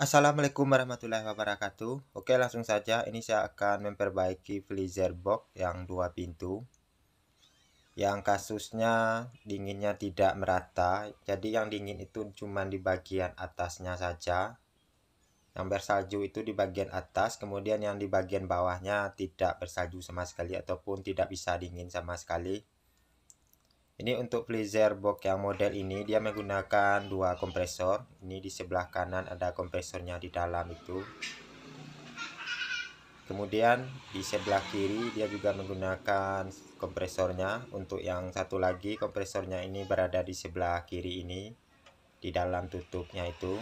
Assalamualaikum warahmatullahi wabarakatuh Oke langsung saja ini saya akan memperbaiki freezer box yang dua pintu Yang kasusnya dinginnya tidak merata Jadi yang dingin itu cuma di bagian atasnya saja Yang bersalju itu di bagian atas Kemudian yang di bagian bawahnya tidak bersalju sama sekali Ataupun tidak bisa dingin sama sekali ini untuk freezer box yang model ini dia menggunakan dua kompresor. Ini di sebelah kanan ada kompresornya di dalam itu. Kemudian di sebelah kiri dia juga menggunakan kompresornya. Untuk yang satu lagi kompresornya ini berada di sebelah kiri ini di dalam tutupnya itu.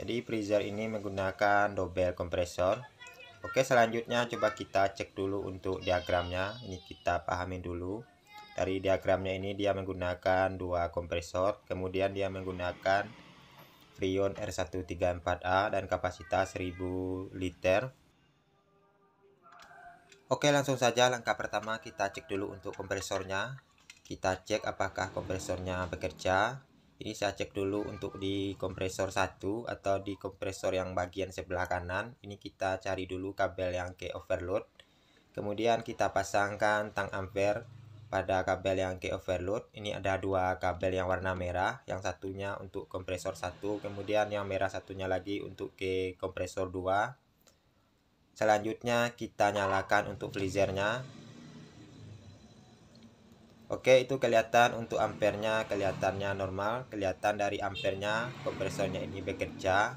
Jadi freezer ini menggunakan double kompresor. Oke, selanjutnya coba kita cek dulu untuk diagramnya. Ini kita pahami dulu dari diagramnya ini dia menggunakan dua kompresor kemudian dia menggunakan Freon R134A dan kapasitas 1000 liter Oke langsung saja langkah pertama kita cek dulu untuk kompresornya kita cek apakah kompresornya bekerja ini saya cek dulu untuk di kompresor 1 atau di kompresor yang bagian sebelah kanan ini kita cari dulu kabel yang ke overload kemudian kita pasangkan tang ampere pada kabel yang ke overload ini ada dua kabel yang warna merah yang satunya untuk kompresor satu, kemudian yang merah satunya lagi untuk ke kompresor 2 selanjutnya kita nyalakan untuk freezernya Oke itu kelihatan untuk ampernya kelihatannya normal kelihatan dari ampernya kompresornya ini bekerja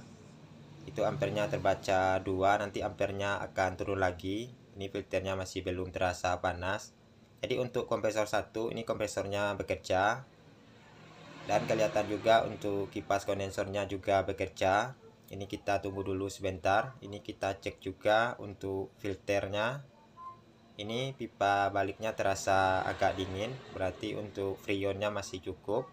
itu ampernya terbaca dua, nanti ampernya akan turun lagi ini filternya masih belum terasa panas jadi untuk kompresor satu ini kompresornya bekerja dan kelihatan juga untuk kipas kondensornya juga bekerja ini kita tunggu dulu sebentar ini kita cek juga untuk filternya ini pipa baliknya terasa agak dingin berarti untuk freonnya masih cukup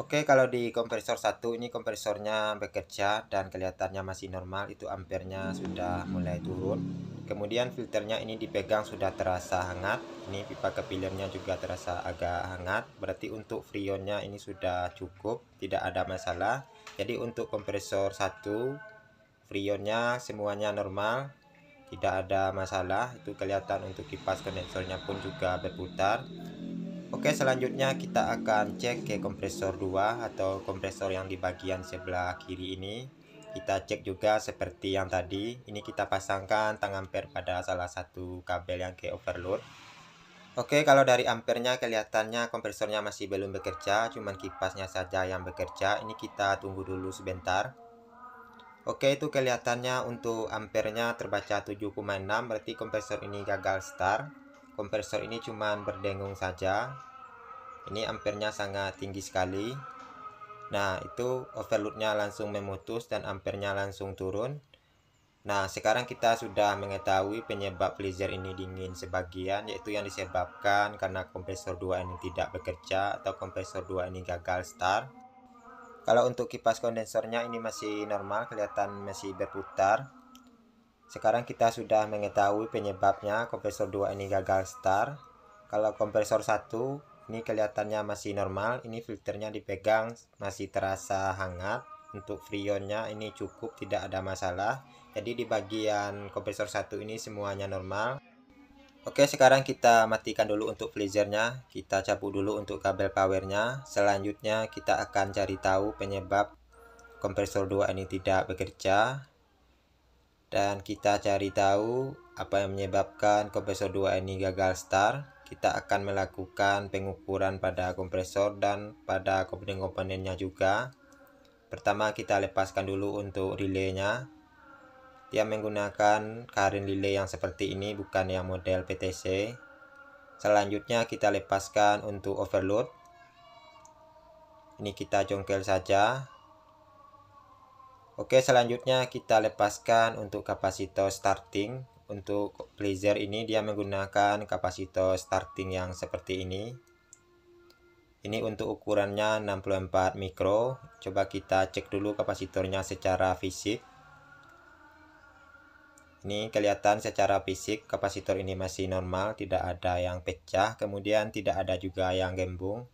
Oke, kalau di kompresor satu ini kompresornya bekerja dan kelihatannya masih normal, itu ampernya sudah mulai turun. Kemudian filternya ini dipegang sudah terasa hangat. Ini pipa kepilernya juga terasa agak hangat. Berarti untuk freonnya ini sudah cukup, tidak ada masalah. Jadi untuk kompresor satu freonnya semuanya normal, tidak ada masalah. Itu kelihatan untuk kipas kondensornya pun juga berputar. Oke selanjutnya kita akan cek ke kompresor 2 atau kompresor yang di bagian sebelah kiri ini kita cek juga seperti yang tadi ini kita pasangkan tang ampere pada salah satu kabel yang ke overload Oke kalau dari ampernya kelihatannya kompresornya masih belum bekerja cuman kipasnya saja yang bekerja ini kita tunggu dulu sebentar Oke itu kelihatannya untuk ampernya terbaca 7,6 berarti kompresor ini gagal start kompresor ini cuman berdengung saja ini ampernya sangat tinggi sekali nah itu overloadnya langsung memutus dan ampernya langsung turun Nah, sekarang kita sudah mengetahui penyebab freezer ini dingin sebagian, yaitu yang disebabkan karena kompresor 2 ini tidak bekerja atau kompresor 2 ini gagal start. Kalau untuk kipas kondensornya ini masih normal, kelihatan masih berputar. Sekarang kita sudah mengetahui penyebabnya kompresor 2 ini gagal start. Kalau kompresor 1 ini kelihatannya masih normal, ini filternya dipegang masih terasa hangat. Untuk freonnya ini cukup tidak ada masalah. Jadi di bagian kompresor satu ini semuanya normal. Oke sekarang kita matikan dulu untuk freezernya Kita cabut dulu untuk kabel powernya Selanjutnya kita akan cari tahu penyebab kompresor 2 ini tidak bekerja Dan kita cari tahu apa yang menyebabkan kompresor 2 ini gagal start kita akan melakukan pengukuran pada kompresor dan pada komponen-komponennya juga pertama kita lepaskan dulu untuk relaynya dia menggunakan karin relay yang seperti ini bukan yang model PTC selanjutnya kita lepaskan untuk overload ini kita jongkel saja Oke selanjutnya kita lepaskan untuk kapasitor starting untuk blazer ini dia menggunakan kapasitor starting yang seperti ini. Ini untuk ukurannya 64 mikro. Coba kita cek dulu kapasitornya secara fisik. Ini kelihatan secara fisik kapasitor ini masih normal, tidak ada yang pecah, kemudian tidak ada juga yang gembung.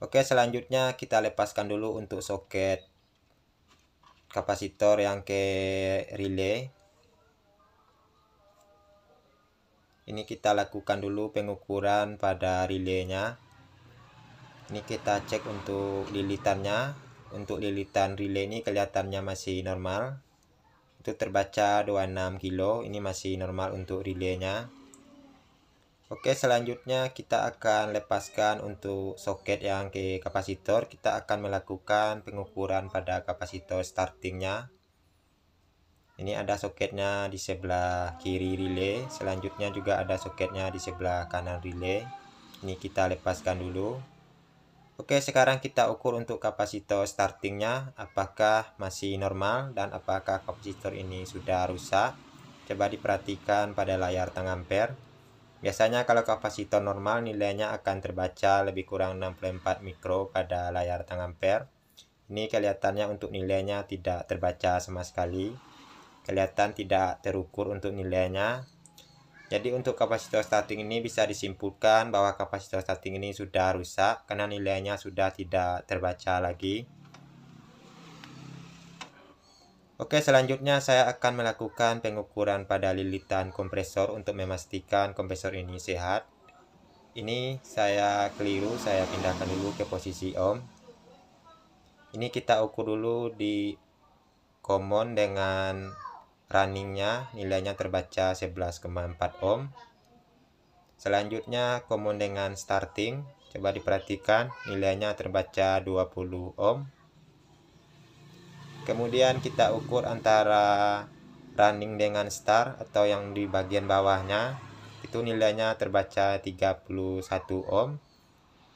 Oke, selanjutnya kita lepaskan dulu untuk soket kapasitor yang ke relay. ini kita lakukan dulu pengukuran pada relaynya ini kita cek untuk lilitannya untuk lilitan relay ini kelihatannya masih normal itu terbaca 26 kilo ini masih normal untuk relaynya oke selanjutnya kita akan lepaskan untuk soket yang ke kapasitor kita akan melakukan pengukuran pada kapasitor startingnya ini ada soketnya di sebelah kiri relay selanjutnya juga ada soketnya di sebelah kanan relay ini kita lepaskan dulu Oke sekarang kita ukur untuk kapasitor startingnya apakah masih normal dan apakah kapasitor ini sudah rusak coba diperhatikan pada layar tengah ampere biasanya kalau kapasitor normal nilainya akan terbaca lebih kurang 64 mikro pada layar tengah ampere ini kelihatannya untuk nilainya tidak terbaca sama sekali kelihatan tidak terukur untuk nilainya. Jadi untuk kapasitor starting ini bisa disimpulkan bahwa kapasitor starting ini sudah rusak karena nilainya sudah tidak terbaca lagi. Oke selanjutnya saya akan melakukan pengukuran pada lilitan kompresor untuk memastikan kompresor ini sehat. Ini saya keliru, saya pindahkan dulu ke posisi ohm. Ini kita ukur dulu di common dengan runningnya nilainya terbaca 11,4 ohm selanjutnya common dengan starting coba diperhatikan nilainya terbaca 20 ohm kemudian kita ukur antara running dengan start atau yang di bagian bawahnya itu nilainya terbaca 31 ohm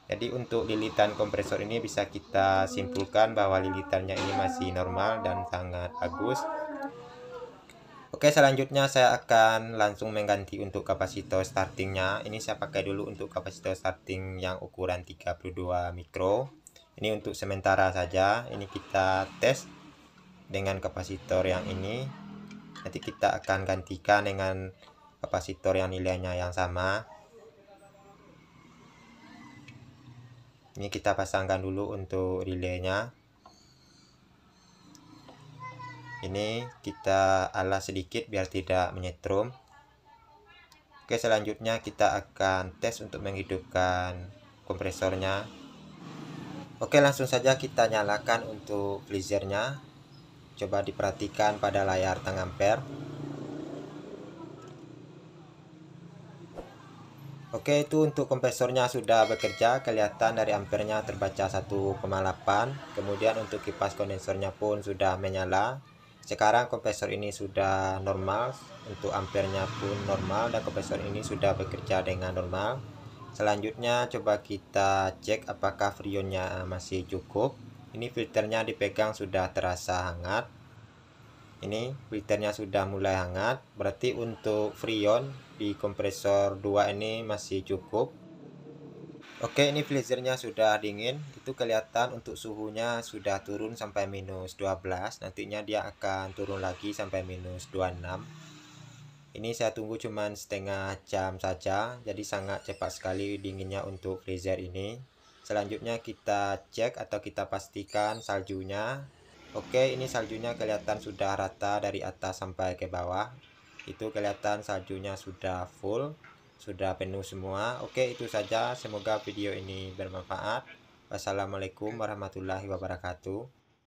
jadi untuk lilitan kompresor ini bisa kita simpulkan bahwa lilitannya ini masih normal dan sangat bagus Oke selanjutnya saya akan langsung mengganti untuk kapasitor startingnya ini saya pakai dulu untuk kapasitor starting yang ukuran 32 mikro ini untuk sementara saja ini kita tes dengan kapasitor yang ini nanti kita akan gantikan dengan kapasitor yang nilainya yang sama ini kita pasangkan dulu untuk relaynya ini kita alas sedikit biar tidak menyetrum oke selanjutnya kita akan tes untuk menghidupkan kompresornya oke langsung saja kita nyalakan untuk freezernya coba diperhatikan pada layar tangan ampere Oke itu untuk kompresornya sudah bekerja kelihatan dari ampernya terbaca 1,8 kemudian untuk kipas kondensornya pun sudah menyala sekarang kompresor ini sudah normal untuk ampernya pun normal dan kompresor ini sudah bekerja dengan normal selanjutnya coba kita cek apakah freonnya masih cukup ini filternya dipegang sudah terasa hangat ini filternya sudah mulai hangat berarti untuk freon di kompresor 2 ini masih cukup Oke, ini freezernya sudah dingin. Itu kelihatan untuk suhunya sudah turun sampai minus 12. Nantinya dia akan turun lagi sampai minus 26. Ini saya tunggu cuma setengah jam saja. Jadi sangat cepat sekali dinginnya untuk freezer ini. Selanjutnya kita cek atau kita pastikan saljunya. Oke, ini saljunya kelihatan sudah rata dari atas sampai ke bawah. Itu kelihatan saljunya sudah full sudah penuh semua. Oke, itu saja. Semoga video ini bermanfaat. Wassalamualaikum warahmatullahi wabarakatuh.